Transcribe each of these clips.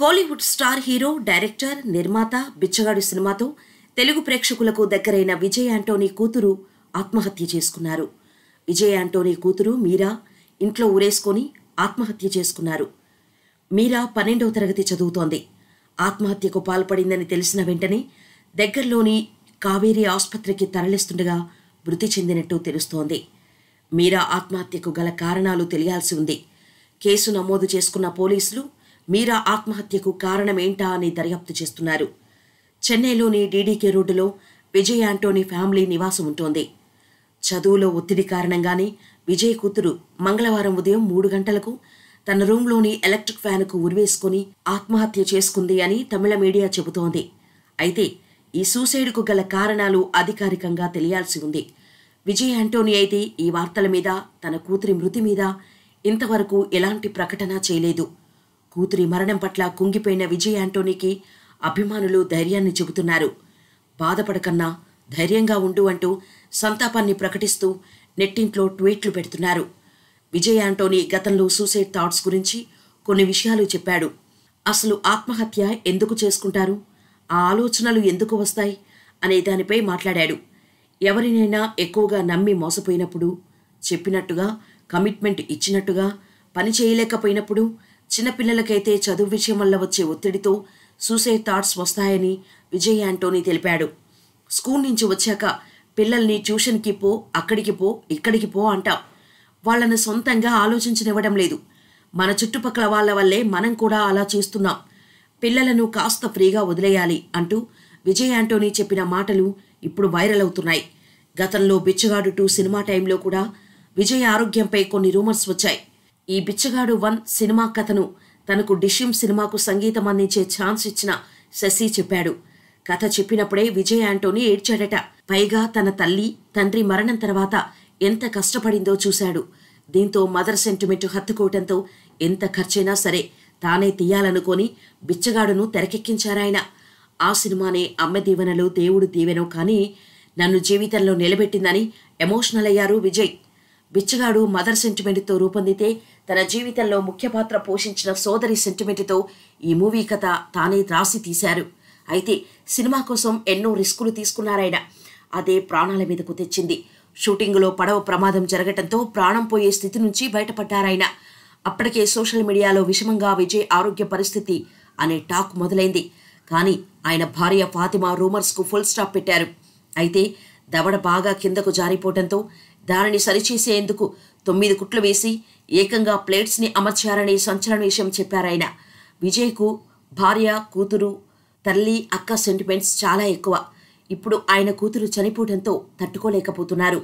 Kollywood star hero director నిర్మాత బిచ్చగాడు సినిమాతో తెలుగు ప్రేక్షకులకు దగ్గరైన విజయ్ ఆంటోనీ కూతురు ఆత్మహత్య చేసుకున్నారు విజయ్ ఆంటోనీ కూతురు మీరా ఇంట్లో ఊరేసుకొని ఆత్మహత్య చేసుకున్నారు మీరా పన్నెండవ తరగతి చదువుతోంది ఆత్మహత్యకు పాల్పడిందని తెలిసిన వెంటనే దగ్గరలోని కావేరీ ఆసుపత్రికి తరలిస్తుండగా మృతి చెందినట్టు తెలుస్తోంది మీరా ఆత్మహత్యకు గల కారణాలు తెలియాల్సి ఉంది కేసు నమోదు చేసుకున్న పోలీసులు మీరా ఆత్మహత్యకు కారణమేంటా అని దర్యాప్తు చేస్తున్నారు చెన్నైలోని డీడీకే రోడ్డులో విజయ్ ఆంటోనీ ఫ్యామిలీ నివాసం ఉంటోంది చదువులో ఒత్తిడి కారణంగానే విజయ్ కూతురు మంగళవారం ఉదయం మూడు గంటలకు తన రూంలోని ఎలక్ట్రిక్ ఫ్యాన్కు ఉరివేసుకుని ఆత్మహత్య చేసుకుంది అని తమిళ మీడియా చెబుతోంది అయితే ఈ సూసైడ్కు గల కారణాలు అధికారికంగా తెలియాల్సి ఉంది విజయ్ ఆంటోనీ అయితే ఈ వార్తల మీద తన కూతురి మృతి మీద ఇంతవరకు ఎలాంటి ప్రకటన చేయలేదు కూతురి మరణం పట్ల కుంగిపోయిన విజయ్ యాంటోనీకి అభిమానులు ధైర్యాన్ని చెబుతున్నారు బాధపడకన్నా ధైర్యంగా ఉండు అంటూ సంతాపాన్ని ప్రకటిస్తూ నెట్టింట్లో ట్వీట్లు పెడుతున్నారు విజయ్ యాంటోనీ గతంలో సూసైడ్ థాట్స్ గురించి కొన్ని విషయాలు చెప్పాడు అసలు ఆత్మహత్య ఎందుకు చేసుకుంటారు ఆ ఆలోచనలు ఎందుకు వస్తాయి అనే దానిపై మాట్లాడాడు ఎవరినైనా ఎక్కువగా నమ్మి మోసపోయినప్పుడు చెప్పినట్టుగా కమిట్మెంట్ ఇచ్చినట్టుగా పని చేయలేకపోయినప్పుడు చిన్నపిల్లలకైతే చదువు విషయం వల్ల వచ్చే ఒత్తిడితో సూసైడ్ థాట్స్ వస్తాయని విజయ్ యాంటోనీ తెలిపాడు స్కూల్ నుంచి వచ్చాక పిల్లల్ని ట్యూషన్కి పో అక్కడికి పో ఇక్కడికి పో అంటాం వాళ్ళను సొంతంగా ఆలోచించనివ్వడం లేదు మన చుట్టుపక్కల వాళ్ళ వల్లే మనం కూడా అలా చేస్తున్నాం పిల్లలను కాస్త ఫ్రీగా వదిలేయాలి అంటూ విజయ్ యాంటోనీ చెప్పిన మాటలు ఇప్పుడు వైరల్ అవుతున్నాయి గతంలో బిచ్చగాడు టూ సినిమా టైంలో కూడా విజయ్ ఆరోగ్యంపై కొన్ని రూమర్స్ వచ్చాయి ఈ బిచ్చగాడు వన్ సినిమా కథను తనకు డిషిమ్ సినిమాకు సంగీతం అందించే ఛాన్స్ ఇచ్చిన శశి చెప్పాడు కథ చెప్పినప్పుడే విజయ్ ఆంటోని ఏడ్చాడట పైగా తన తల్లి తండ్రి మరణం తర్వాత ఎంత కష్టపడిందో చూశాడు దీంతో మదర్ సెంటిమెంట్ హత్తుకోవటంతో ఎంత ఖర్చైనా సరే తానే తీయాలనుకొని బిచ్చగాడును తెరకెక్కించారాయన ఆ సినిమానే అమ్మ దీవెనలో దేవుడు దీవెనో కానీ నన్ను జీవితంలో నిలబెట్టిందని ఎమోషనల్ అయ్యారు విజయ్ బిచ్చగాడు మదర్ సెంటిమెంట్తో రూపొందితే తన జీవితంలో ముఖ్య పాత్ర పోషించిన సోదరి సెంటిమెంట్తో ఈ మూవీ కథ తానే రాసి తీశారు అయితే సినిమా కోసం ఎన్నో రిస్కులు తీసుకున్నారాయన అదే ప్రాణాల మీదకు తెచ్చింది షూటింగ్లో పడవ ప్రమాదం జరగటంతో ప్రాణం పోయే స్థితి నుంచి బయటపడ్డారాయన అప్పటికే సోషల్ మీడియాలో విషమంగా విజయ్ ఆరోగ్య పరిస్థితి అనే టాక్ మొదలైంది కానీ ఆయన భార్య ఫాతిమా రూమర్స్కు ఫుల్ స్టాప్ పెట్టారు అయితే దవడ బాగా కిందకు జారిపోవడంతో దానిని సరిచేసేందుకు తొమ్మిది కుట్లు వేసి ఏకంగా ప్లేట్స్ని అమర్చారని సంచలన విషయం చెప్పారాయన విజయ్కు భార్య కూతురు తల్లి అక్క సెంటిమెంట్స్ చాలా ఎక్కువ ఇప్పుడు ఆయన కూతురు చనిపోవడంతో తట్టుకోలేకపోతున్నారు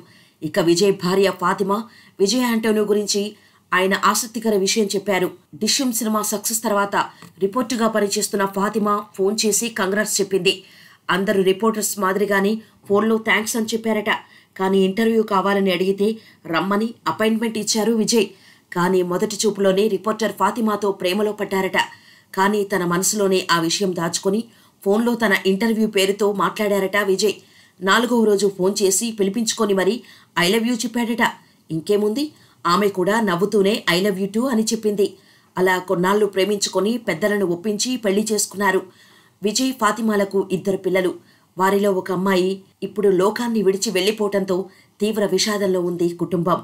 ఇక విజయ్ భార్య ఫాతిమా విజయ్ ఆంటోనో గురించి ఆయన ఆసక్తికర విషయం చెప్పారు డిష్యం సినిమా సక్సెస్ తర్వాత రిపోర్టుగా పనిచేస్తున్న ఫాతిమా ఫోన్ చేసి కంగ్రాట్స్ చెప్పింది అందరు రిపోర్టర్స్ మాదిరిగానే ఫోన్లో థ్యాంక్స్ అని చెప్పారట కానీ ఇంటర్వ్యూ కావాలని అడిగితే రమ్మని అపాయింట్మెంట్ ఇచ్చారు విజయ్ కానీ మొదటి చూపులోనే రిపోర్టర్ ఫాతిమాతో ప్రేమలో పడ్డారట కానీ తన మనసులోనే ఆ విషయం దాచుకొని ఫోన్లో తన ఇంటర్వ్యూ పేరుతో మాట్లాడారట విజయ్ నాలుగవ రోజు ఫోన్ చేసి పిలిపించుకొని మరీ ఐ లవ్ యూ చెప్పాడట ఇంకేముంది ఆమె కూడా నవ్వుతూనే ఐ లవ్ యూ టూ అని చెప్పింది అలా కొన్నాళ్ళు ప్రేమించుకొని పెద్దలను ఒప్పించి పెళ్లి చేసుకున్నారు విజయ్ ఫాతిమాలకు ఇద్దరు పిల్లలు వారిలో ఒక అమ్మాయి ఇప్పుడు లోకాన్ని విడిచి వెళ్ళిపోవటంతో తీవ్ర విషాదంలో ఉంది కుటుంబం